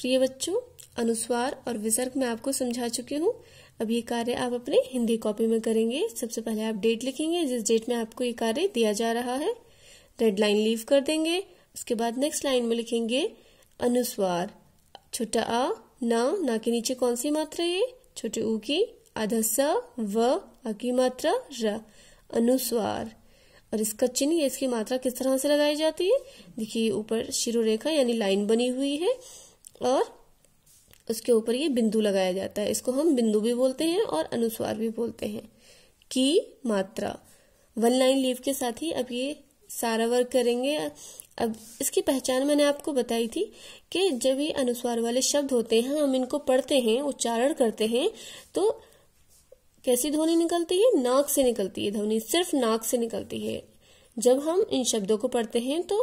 प्रिय बच्चों अनुस्वार और विसर्ग मैं आपको समझा चुकी हूँ अब ये कार्य आप अपने हिंदी कॉपी में करेंगे सबसे पहले आप डेट लिखेंगे जिस डेट में आपको ये कार्य दिया जा रहा है रेड लाइन लीव कर देंगे उसके बाद नेक्स्ट लाइन में लिखेंगे अनुस्वार छोटा आ ना ना के नीचे कौन सी मात्रा ये छोटे ऊ की आधा स व अ की मात्रा र अनुस्वार और इसका चिन्ह इसकी मात्रा किस तरह से लगाई जाती है देखिए ऊपर शिरोरेखा यानी लाइन बनी हुई है और उसके ऊपर ये बिंदु लगाया जाता है इसको हम बिंदु भी बोलते हैं और अनुस्वार भी बोलते हैं की मात्रा वन लाइन लीव के साथ ही अब ये सारा वर्क करेंगे अब इसकी पहचान मैंने आपको बताई थी कि जब ये अनुस्वार वाले शब्द होते हैं हम इनको पढ़ते हैं उच्चारण करते हैं तो कैसी ध्वनि निकलती है नाक से निकलती है ध्वनि सिर्फ नाक से निकलती है जब हम इन शब्दों को पढ़ते हैं तो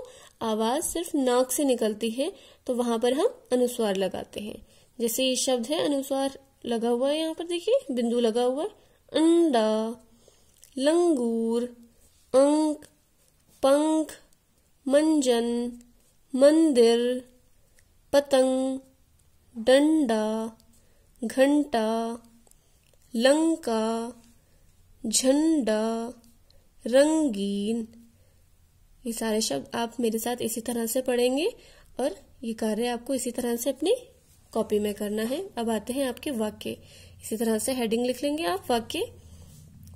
आवाज सिर्फ नाक से निकलती है तो वहां पर हम अनुस्वार लगाते हैं जैसे ये शब्द है अनुस्वार लगा हुआ है यहाँ पर देखिए बिंदु लगा हुआ है अंडा लंगूर अंक पंख मंजन मंदिर पतंग डंडा घंटा लंका झंडा रंगीन ये सारे शब्द आप मेरे साथ इसी तरह से पढ़ेंगे और ये कार्य आपको इसी तरह से अपनी कॉपी में करना है अब आते हैं आपके वाक्य इसी तरह से हेडिंग लिख लेंगे आप वाक्य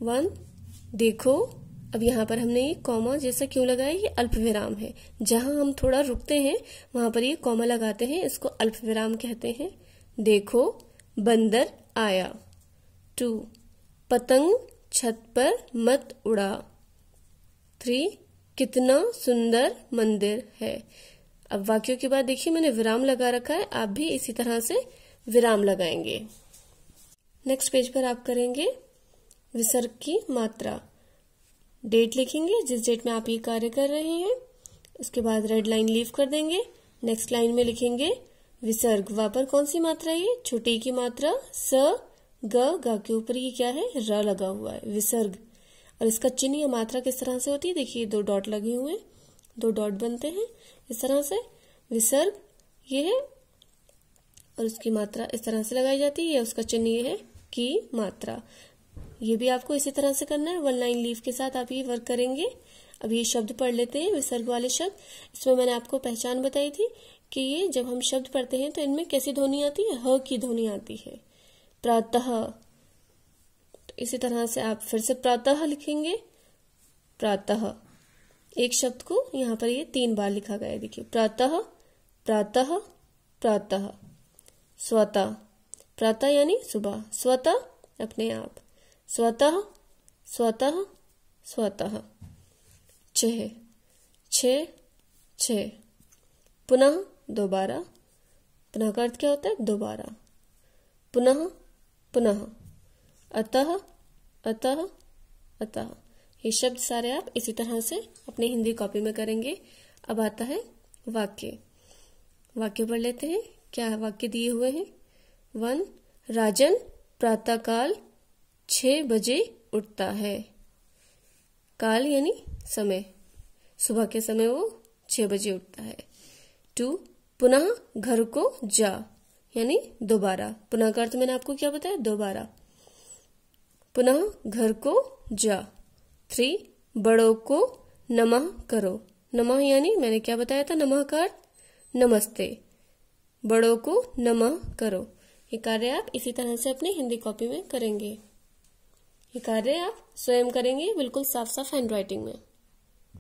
वन देखो अब यहाँ पर हमने ये कॉमा जैसा क्यों लगाया ये अल्प विराम है जहाँ हम थोड़ा रुकते हैं वहां पर ये कॉमा लगाते हैं इसको अल्प विराम कहते हैं देखो बंदर आया टू पतंग छत पर मत उड़ा थ्री कितना सुंदर मंदिर है अब वाक्यों के बाद देखिए मैंने विराम लगा रखा है आप भी इसी तरह से विराम लगाएंगे नेक्स्ट पेज पर आप करेंगे विसर्ग की मात्रा डेट लिखेंगे जिस डेट में आप ये कार्य कर रहे हैं उसके बाद रेड लाइन लीव कर देंगे नेक्स्ट लाइन में लिखेंगे विसर्ग वहां पर कौन सी मात्रा है छोटी की मात्रा स ग गा के ऊपर ये क्या है र लगा हुआ है विसर्ग और इसका चिन्ह या मात्रा किस तरह से होती है देखिए दो डॉट लगे हुए हैं दो डॉट बनते हैं इस तरह से विसर्ग ये है और उसकी मात्रा इस तरह से लगाई जाती है उसका चिन्ह ये है की मात्रा ये भी आपको इसी तरह से करना है वन लाइन लीव के साथ आप ये वर्क करेंगे अब ये शब्द पढ़ लेते हैं विसर्ग वाले शब्द इसमें मैंने आपको पहचान बताई थी कि ये जब हम शब्द पढ़ते हैं तो इनमें कैसी ध्वनि आती है ह की ध्वनि आती है प्रातः इसी तरह से आप फिर से प्रातः लिखेंगे प्रातः एक शब्द को यहाँ पर ये तीन बार लिखा गया है देखिए प्रातः प्रातः प्रातः स्वतः प्रातः यानी सुबह स्वतः अपने आप स्वतः स्वतः स्वतः छह छः छः पुनः दोबारा पुनः का अर्थ क्या होता है दोबारा पुनः पुनः अतः अतः अतः ये शब्द सारे आप इसी तरह से अपने हिंदी कॉपी में करेंगे अब आता है वाक्य वाक्य पढ़ लेते हैं क्या वाक्य दिए हुए हैं वन राजन प्रातःकाल छ बजे उठता है काल यानी समय सुबह के समय वो छह बजे उठता है टू पुनः घर को जा यानी दोबारा पुनः का अर्थ मैंने आपको क्या बताया दोबारा पुनः घर को जा थ्री बड़ों को नमः करो नमः यानी मैंने क्या बताया था नमः का नमस्ते बड़ों को नमः करो ये कार्य आप इसी तरह से अपनी हिंदी कॉपी में करेंगे ये कार्य आप स्वयं करेंगे बिल्कुल साफ साफ हैंड राइटिंग में